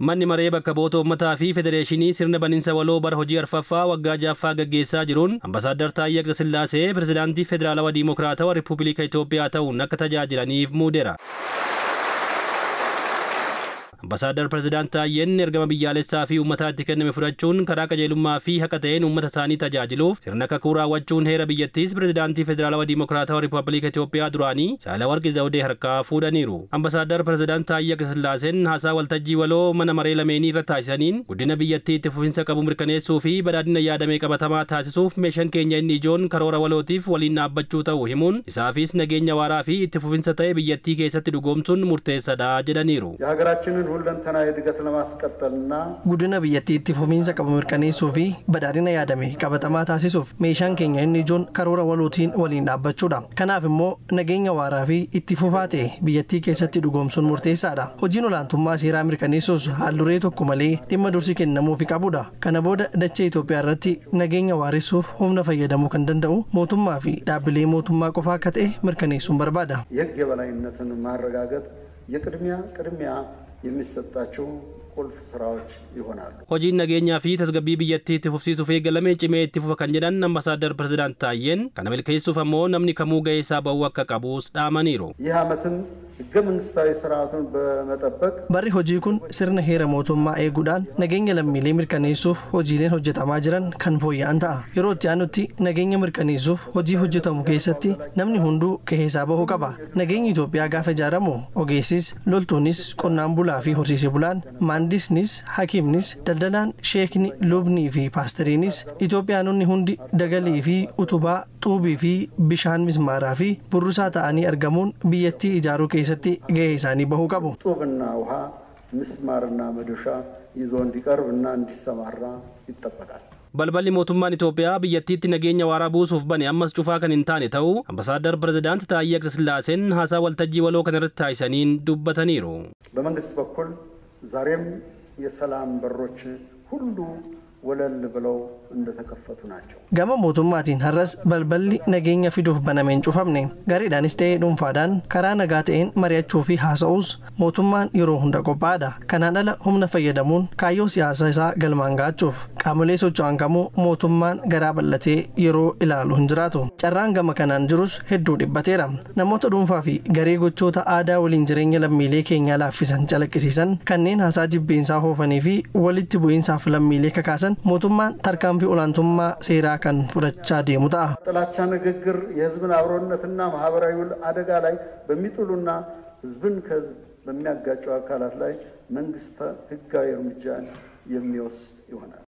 مني مريبا كبوتو متا في فدريشيني سيرن بنينسا ولو بر هوجي ارففا وغا جافا غغيسا جيرون امباسادر تايك زسلاسي برزيلانتي فدرالا و ديموكراتا و ريبوبليكا ايتوبيا تاو نكتا جاجلاني في موديرا አምባሳደር ፕሬዚዳንት ታዬን ኤርገመ ብያለሳ ፊ ኡመታ ኢቲ ከነመ ፍደቹን ከራ ቀጀሉማ ፊ ሀቀ ሳኒ ተጃጅሉፍ ሲርነ ከኩራ ወቹን ሄረ ብየቲስ ፕሬዚዳንቲ ፌዴራላዊ ዲሞክራታዊ ሪፐብሊክ ኢትዮጵያ ዱራኒ ሳህለወርቅ ዘውዴ ሀርካ ፉደኒሩ አምባሳደር ፕሬዚዳንት ታዬ ቀ ስላሴን ወልተጂ ወሎ መነ መሬ ለሜኒ ረ ታይሰኒን ጉድነ ብየቲ ኢቲ ፉፊንሰ ቀቡ በዳድነ ያደሜ ቀበተማ ታሲሱፍ ሜሸን ኬኛ ኢኒ ጆን ከሮረ ወሎቲፍ ወሊና አበቹ ተው ሂሙን ይሳፊስ ነገኛ ዋራ ፊ ኢቲ ፉፊንሰ ተኤ ብየቲ ኬሰት ዱጎምሱን ሙርቴሰዳ ጀደኒሩ የሀገራችንን ሁለንተና እድገት ለማስቀጠልና ጉድና biyyattiitti fufiinsa qabu mirkaneessuu fi badhaadhina yaadame qabatamaa taasisuuf meeshaan keenya inni ijoon karoora walootiin waliin dhaabbachuudha. Kanaaf immoo nageenya waaraa fi itti fufaa ta'e biyyattii keessatti dhugoomsuun murteessaadha. Hojiin olaantummaa seeraa mirkaneessuus halluree tokko malee dhimma dursi kennamuufi qabudha. Kana booda dachee Itoophiyaa irratti nageenya waaressuuf humna fayyadamuu kan danda'u mootummaa fi dhaabbilee mootummaa qofa akka ta'e mirkaneessuun barbaada. የህግ የበላይነትን ማረጋገጥ የቅድሚያ ቅድሚያ የሚሰጣቸው ቁልፍ ስራዎች ይሆናሉ። ሆጂን ነገኛ ፊ ተስገቢ ብየት ትፉፍሲ ሱፌ ገለሜ ጭሜ ትፉፈ ከንጀዳን አምባሳደር ፕሬዚዳንት ታየን ከነመልከ ሱፈ ሞ ነምኒ ከሙ ገይሳ በወከ ቀቡ ውስጥ አመኒሩ ህገ መንግስታዊ ስርዓቱን በመጠበቅ በሪ ሆጂ ኩን ስርነ ሄረ ሞቶማ ኤጉዳን ነገኛ ለሚሌ ምርቀኔ ሱፍ ሆጂ ሌን ሆጀታማ ጅረን ከንፎያ አንታ የሮት ያኑቲ ነገኝ ምርቀኔ ሱፍ ሆጂ ሆጀተሙ ከይሰቲ ነምኒ ሁንዱ ከሄሳበ ሆቀባ ነገኝ ኢትዮጵያ ጋፈ ጃረሙ ኦጌሲስ ሎልቱኒስ ቆናምቡላ ፊ ሆርሲሲ ቡላን Maandisnis, hakiimnis, daldalaan, sheekni, lubnii fi paastariinis Itoophiyaanonni hundi dagalii fi utubaa, xuubii fi bishaan mismaaraa fi burrusaa ta'anii argamuun biyyattii ijaaruu keessatti gahee isaanii bahuu qabu. ጡብና ውሃ ምስማርና መዶሻ ይዞ እንዲቀርብና እንዲሰማራ ይጠበቃል። balballi mootummaan Itoophiyaa biyyattiitti nageenya waaraa buusuuf bane ammas cufaa kan hin taane ta'u ambasaaddar pirezidaanti taayyee Aksasillaaseen haasaa waltajjii waloo kan irratti taasisaniin dubbataniiru. በመንግስት በኩል ዛሬም የሰላም በሮች ሁሉ ወለል ብለው እንደተከፈቱ ናቸው። ገመ ሞቱማቲን ሀረስ በልበል ነገኘ ፊዱፍ በነሜን ጩፈምኔ ጋሬ ዳንስቴ ዱንፋዳን ከራ ነጋቴን መሪያችሁ ፊ ሀሰውስ ሞቱማን ይሮ ሁንደ ቆጳዳ ከናነለ ሁምነ ፈየደሙን ካዮ ሲያሰሳ ገልማንጋ ጩፍ qaamolee socho'an kamuu mootummaan garaa bal'atee yeroo ilaalu hin jiraatu. Carraan gama kanaan jirus hedduu dhibbateera. Namoota dhuunfaa fi garee gochoota aadaa waliin jireenya lammiilee keenyaa laaffisan calaqqisiisan kanneen haasaa jibbeensaa hoofanii fi walitti bu'iinsaaf lammiilee kakaasan mootummaan tarkaanfii olaantummaa seeraa kan fudhachaa deemu ta'a. ጥላቻ ንግግር የህዝብን አብሮነትና ማህበራዊ አደጋ ላይ በሚጥሉና ህዝብን ከህዝብ በሚያጋጩ አካላት ላይ መንግስት ህጋዊ እርምጃ የሚወስድ ይሆናል።